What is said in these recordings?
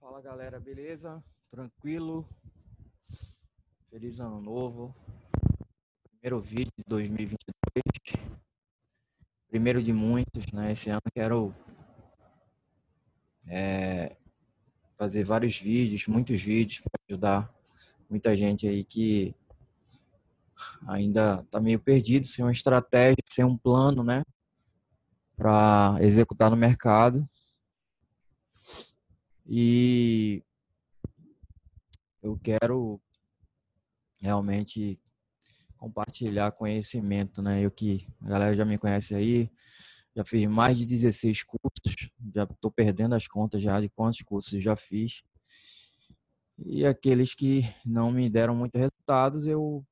Fala galera, beleza? Tranquilo? Feliz ano novo. Primeiro vídeo de 2022. Primeiro de muitos, né? Esse ano quero é, fazer vários vídeos, muitos vídeos para ajudar muita gente aí que ainda tá meio perdido, sem uma estratégia, sem um plano, né? Para executar no mercado. E eu quero realmente compartilhar conhecimento, né? Eu que a galera já me conhece aí, já fiz mais de 16 cursos, já estou perdendo as contas já de quantos cursos já fiz. E aqueles que não me deram muitos resultados, eu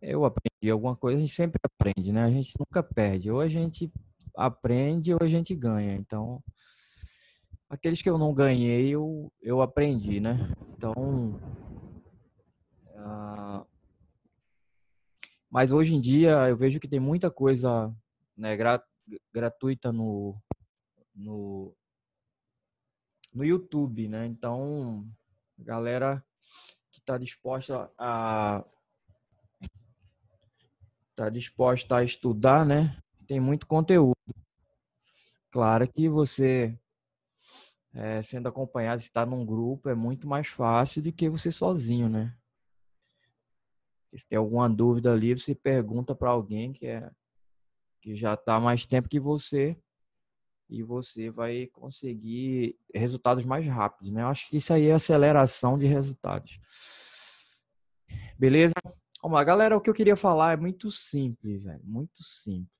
eu aprendi alguma coisa, a gente sempre aprende, né? A gente nunca perde. Ou a gente aprende ou a gente ganha. Então, aqueles que eu não ganhei, eu, eu aprendi, né? Então. Uh, mas hoje em dia eu vejo que tem muita coisa né, grat, gratuita no, no, no YouTube, né? Então, galera que está disposta a está disposta a estudar, né? Tem muito conteúdo. Claro que você é, sendo acompanhado, estar num grupo é muito mais fácil do que você sozinho, né? Se tem alguma dúvida ali, você pergunta para alguém que é que já está mais tempo que você e você vai conseguir resultados mais rápidos, né? Eu acho que isso aí é aceleração de resultados. Beleza? Vamos lá, galera. O que eu queria falar é muito simples, velho. Muito simples.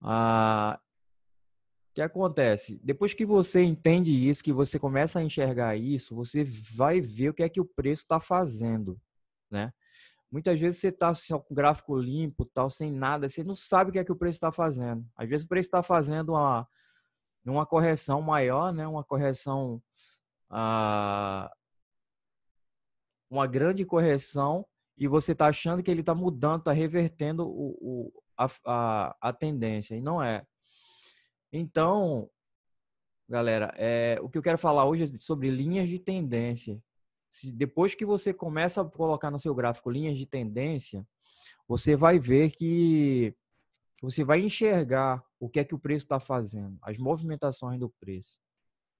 Ah, que acontece? Depois que você entende isso, que você começa a enxergar isso, você vai ver o que é que o preço está fazendo, né? Muitas vezes você está assim, com gráfico limpo, tal, sem nada, você não sabe o que é que o preço está fazendo. Às vezes o preço está fazendo uma, uma correção maior, né? Uma correção, uh, uma grande correção, e você está achando que ele está mudando, está revertendo o, o a, a, a tendência, e não é então, galera, é, o que eu quero falar hoje é sobre linhas de tendência. Se, depois que você começa a colocar no seu gráfico linhas de tendência, você vai ver que você vai enxergar o que é que o preço está fazendo, as movimentações do preço,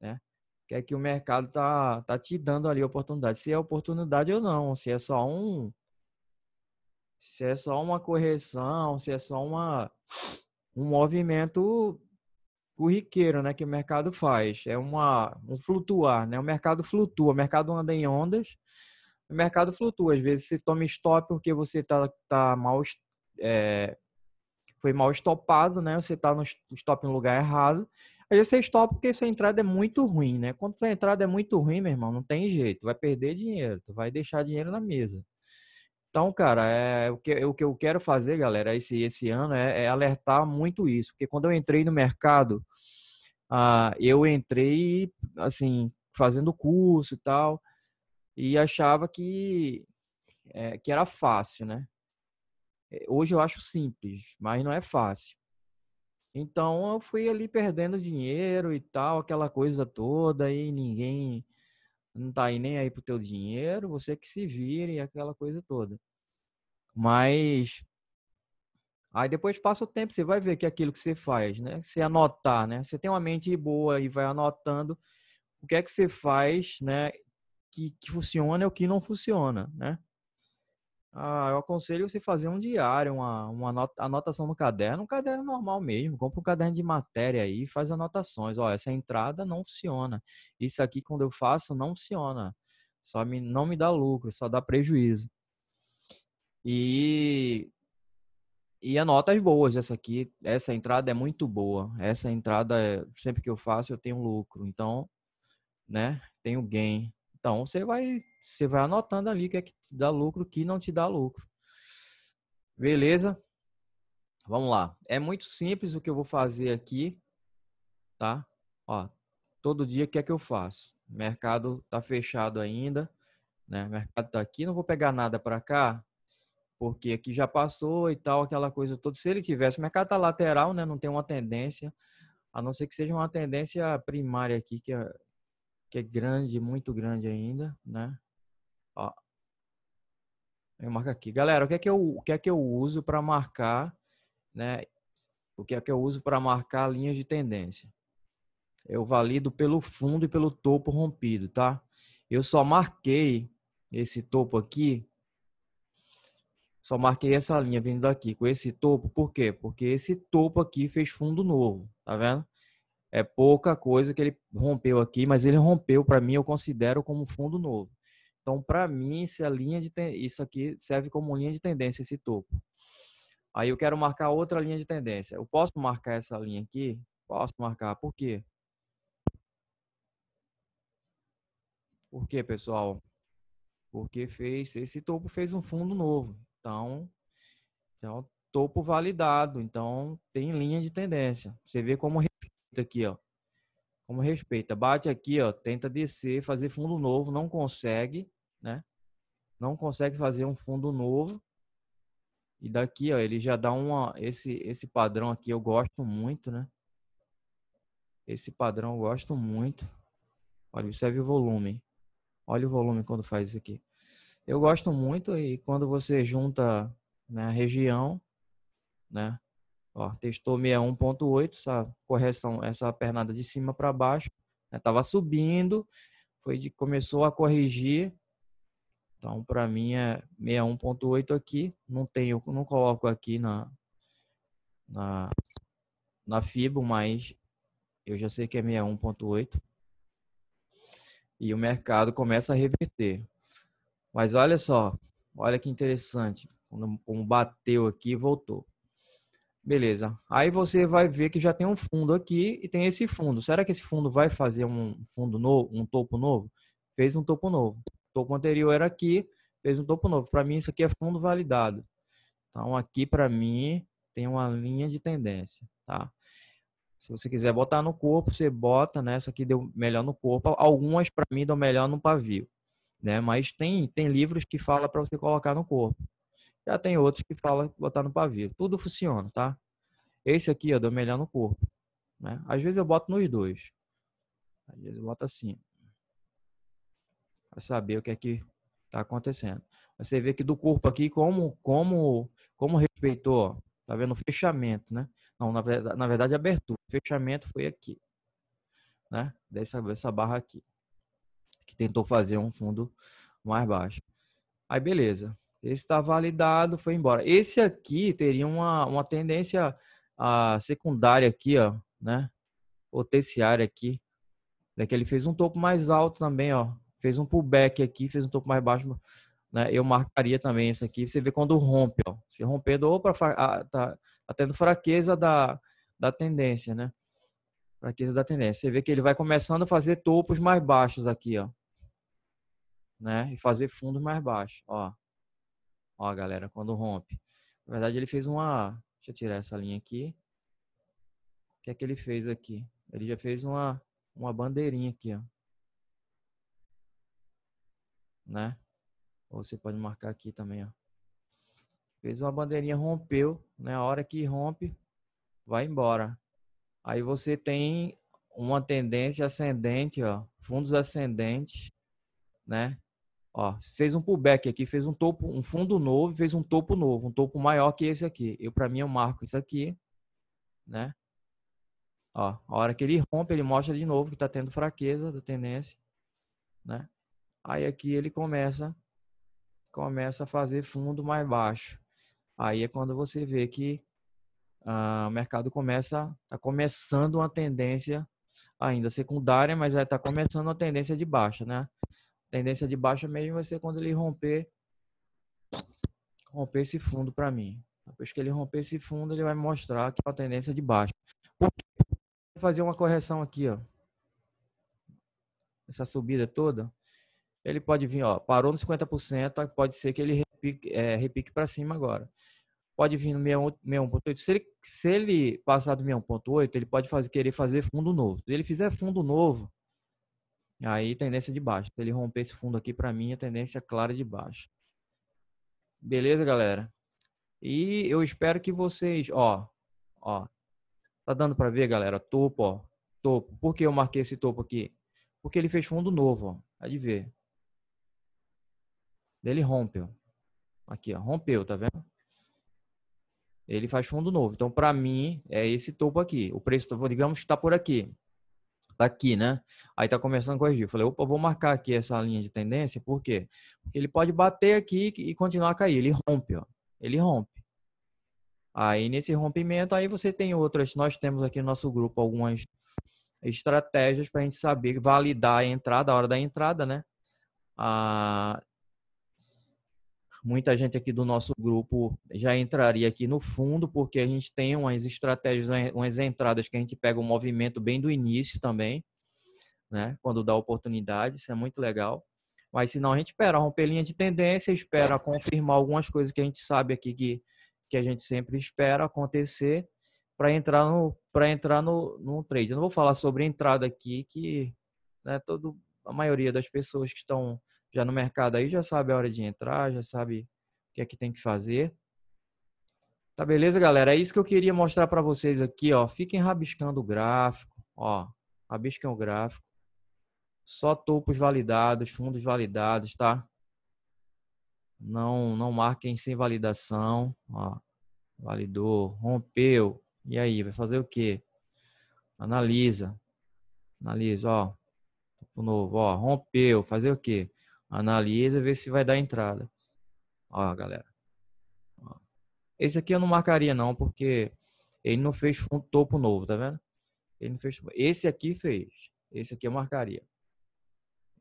né? O que é que o mercado tá, tá te dando ali a oportunidade, se é oportunidade ou não, se é só um se é só uma correção, se é só uma um movimento corriqueiro, né, que o mercado faz. É uma, um flutuar, né? O mercado flutua, o mercado anda em ondas, o mercado flutua. Às vezes você toma stop porque você tá, tá mal... É, foi mal estopado, né? Você tá no stop no lugar errado. aí você stop porque sua entrada é muito ruim, né? Quando sua entrada é muito ruim, meu irmão, não tem jeito. Vai perder dinheiro, tu vai deixar dinheiro na mesa. Então, cara, é, o, que, é, o que eu quero fazer, galera, esse, esse ano é, é alertar muito isso. Porque quando eu entrei no mercado, ah, eu entrei, assim, fazendo curso e tal, e achava que, é, que era fácil, né? É, hoje eu acho simples, mas não é fácil. Então eu fui ali perdendo dinheiro e tal, aquela coisa toda, e ninguém não tá aí nem aí pro teu dinheiro, você que se vire, aquela coisa toda. Mas aí depois passa o tempo, você vai ver que aquilo que você faz, né? Você anotar, né? Você tem uma mente boa e vai anotando o que é que você faz, né? Que, que funciona e o que não funciona, né? Ah, eu aconselho você fazer um diário, uma, uma anotação no caderno, um caderno normal mesmo. Compra um caderno de matéria aí, faz anotações. Ó, essa entrada não funciona. Isso aqui, quando eu faço, não funciona. Só me, não me dá lucro, só dá prejuízo. E, e anotas boas. Essa aqui, essa entrada é muito boa. Essa entrada, é, sempre que eu faço, eu tenho lucro. Então, né, tenho gain. Então você vai, você vai anotando ali o que é que te dá lucro, o que não te dá lucro. Beleza? Vamos lá. É muito simples o que eu vou fazer aqui, tá? Ó, todo dia o que é que eu faço? mercado tá fechado ainda, né? O mercado tá aqui, não vou pegar nada para cá, porque aqui já passou e tal, aquela coisa toda. Se ele tivesse, o mercado tá lateral, né? Não tem uma tendência, a não ser que seja uma tendência primária aqui que é que é grande, muito grande ainda, né? Ó. Eu marco aqui. Galera, o que é que eu, o que é que eu uso para marcar, né? O que é que eu uso para marcar linhas de tendência? Eu valido pelo fundo e pelo topo rompido, tá? Eu só marquei esse topo aqui, só marquei essa linha vindo daqui com esse topo, por quê? Porque esse topo aqui fez fundo novo, tá vendo? é pouca coisa que ele rompeu aqui, mas ele rompeu para mim eu considero como fundo novo. Então, para mim, essa é linha de ten... isso aqui serve como linha de tendência, esse topo. Aí eu quero marcar outra linha de tendência. Eu posso marcar essa linha aqui? Posso marcar. Por quê? Por quê, pessoal? Porque fez esse topo fez um fundo novo. Então, então topo validado. Então, tem linha de tendência. Você vê como aqui, ó. Como respeita, bate aqui, ó, tenta descer, fazer fundo novo, não consegue, né? Não consegue fazer um fundo novo. E daqui, ó, ele já dá uma esse esse padrão aqui eu gosto muito, né? Esse padrão eu gosto muito. Olha, observe o volume. Olha o volume quando faz isso aqui. Eu gosto muito e quando você junta na né, região, né? Ó, testou 61.8, essa correção, essa pernada de cima para baixo, estava né? subindo, foi de começou a corrigir. Então, para mim é 61.8 aqui, não tenho, não coloco aqui na na na Fibo, mas eu já sei que é 61.8. E o mercado começa a reverter. Mas olha só, olha que interessante, como bateu aqui voltou. Beleza. Aí você vai ver que já tem um fundo aqui e tem esse fundo. Será que esse fundo vai fazer um fundo novo, um topo novo? Fez um topo novo. O topo anterior era aqui, fez um topo novo. Para mim, isso aqui é fundo validado. Então, aqui para mim tem uma linha de tendência, tá? Se você quiser botar no corpo, você bota nessa né? Essa que deu melhor no corpo. Algumas para mim dão melhor no pavio, né? Mas tem tem livros que fala para você colocar no corpo. Já tem outros que falam botar no pavio. Tudo funciona, tá? Esse aqui ó deu melhor no corpo. Né? Às vezes eu boto nos dois. Às vezes eu boto assim. Pra saber o que é que tá acontecendo. Você vê que do corpo aqui, como, como, como respeitou, ó, tá vendo? O fechamento, né? Não, na verdade, na verdade abertura. O fechamento foi aqui. Né? Dessa, dessa barra aqui. Que tentou fazer um fundo mais baixo. Aí beleza. Esse está validado, foi embora. Esse aqui teria uma, uma tendência a secundária aqui, ó, né? Ou terciária aqui. Daqui é ele fez um topo mais alto também, ó. Fez um pullback aqui, fez um topo mais baixo. Né? Eu marcaria também esse aqui. Você vê quando rompe, ó. Se rompendo ou para tá, tá tendo fraqueza da, da tendência, né? Fraqueza da tendência. Você vê que ele vai começando a fazer topos mais baixos aqui, ó. Né? E fazer fundos mais baixos, ó. Ó, galera, quando rompe. Na verdade, ele fez uma. Deixa eu tirar essa linha aqui. O que é que ele fez aqui? Ele já fez uma, uma bandeirinha aqui, ó. Né? Ou você pode marcar aqui também, ó. Fez uma bandeirinha, rompeu. Na né? a hora que rompe, vai embora. Aí você tem uma tendência ascendente, ó. Fundos ascendentes, né? Ó, fez um pullback aqui, fez um topo, um fundo novo, fez um topo novo, um topo maior que esse aqui. Eu para mim eu marco isso aqui, né? Ó, a hora que ele rompe, ele mostra de novo que está tendo fraqueza da tendência, né? Aí aqui ele começa começa a fazer fundo mais baixo. Aí é quando você vê que ah, o mercado começa tá começando uma tendência ainda secundária, mas está é, começando uma tendência de baixa, né? Tendência de baixa mesmo vai ser quando ele romper romper esse fundo para mim. Depois que ele romper esse fundo, ele vai mostrar que é uma tendência de baixa. Vou fazer uma correção aqui, ó. Essa subida toda, ele pode vir, ó, parou no 50%, pode ser que ele repique, é, repique para cima agora. Pode vir no 61.8. Se ele, se ele passar do 61.8, ele pode fazer, querer fazer fundo novo. Se ele fizer fundo novo, Aí tendência de baixo. Se ele romper esse fundo aqui, para mim, a tendência é clara de baixo. Beleza, galera? E eu espero que vocês, ó, ó, tá dando para ver, galera? Topo, ó, topo. Por que eu marquei esse topo aqui? Porque ele fez fundo novo, ó. Pode de ver. Ele rompeu. Aqui, ó, rompeu, tá vendo? Ele faz fundo novo. Então, para mim, é esse topo aqui. O preço, digamos que está por aqui tá aqui, né? Aí tá começando a corrigir. Eu falei, opa, vou marcar aqui essa linha de tendência, por quê? Porque ele pode bater aqui e continuar a cair, ele rompe, ó. Ele rompe. Aí nesse rompimento, aí você tem outras, nós temos aqui no nosso grupo algumas estratégias para a gente saber validar a entrada, a hora da entrada, né? Ah, muita gente aqui do nosso grupo já entraria aqui no fundo, porque a gente tem umas estratégias, umas entradas que a gente pega o movimento bem do início também, né? Quando dá oportunidade, isso é muito legal. Mas se não, a gente espera romper linha de tendência, espera confirmar algumas coisas que a gente sabe aqui que, que a gente sempre espera acontecer para entrar no para entrar no, no trade. Eu não vou falar sobre entrada aqui que né, todo a maioria das pessoas que estão já no mercado aí, já sabe a hora de entrar, já sabe o que é que tem que fazer. Tá beleza, galera? É isso que eu queria mostrar para vocês aqui, ó. Fiquem rabiscando o gráfico, ó. Rabisquem o gráfico. Só topos validados, fundos validados, tá? Não, não marquem sem validação, ó. Validou, rompeu. E aí, vai fazer o quê? Analisa. Analisa, ó. Topo novo, ó. Rompeu, fazer o quê? Analisa, vê se vai dar entrada. Ó, galera. Ó. Esse aqui eu não marcaria não, porque ele não fez um topo novo, tá vendo? Ele não fez. Esse aqui fez. Esse aqui eu marcaria.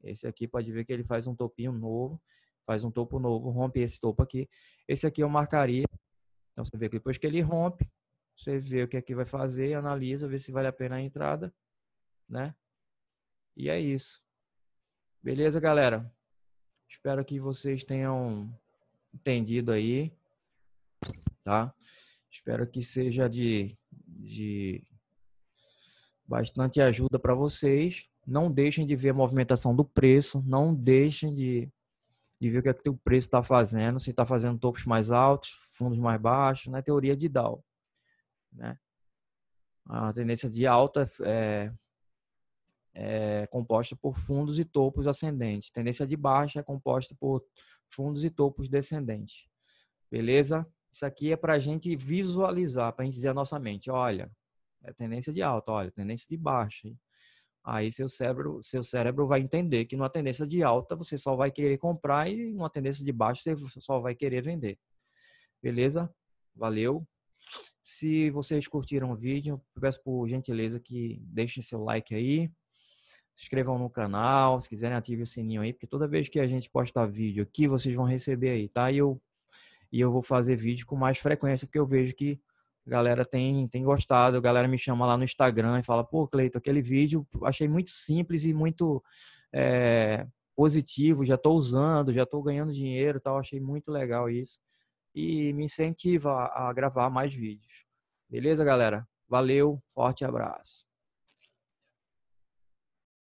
Esse aqui pode ver que ele faz um topinho novo, faz um topo novo, rompe esse topo aqui. Esse aqui eu marcaria. Então você vê que depois que ele rompe, você vê o que aqui é vai fazer, analisa, vê se vale a pena a entrada, né? E é isso. Beleza, galera? Espero que vocês tenham entendido aí, tá? Espero que seja de, de bastante ajuda para vocês. Não deixem de ver a movimentação do preço, não deixem de, de ver o que, é que o preço está fazendo, se está fazendo topos mais altos, fundos mais baixos, né? Teoria de Dow, né? A tendência de alta é, é composta por fundos e topos ascendentes. Tendência de baixa é composta por fundos e topos descendentes. Beleza? Isso aqui é para a gente visualizar, para a gente dizer à nossa mente, olha, é tendência de alta, olha, tendência de baixa. Hein? Aí seu cérebro, seu cérebro vai entender que numa tendência de alta você só vai querer comprar e numa tendência de baixa você só vai querer vender. Beleza? Valeu. Se vocês curtiram o vídeo, peço por gentileza que deixem seu like aí se inscrevam no canal, se quiserem ativem o sininho aí, porque toda vez que a gente postar vídeo aqui, vocês vão receber aí, tá? E eu, e eu vou fazer vídeo com mais frequência, porque eu vejo que a galera tem, tem gostado, a galera me chama lá no Instagram e fala, pô, Cleiton, aquele vídeo achei muito simples e muito é, positivo, já estou usando, já estou ganhando dinheiro tal, achei muito legal isso. E me incentiva a gravar mais vídeos. Beleza, galera? Valeu, forte abraço.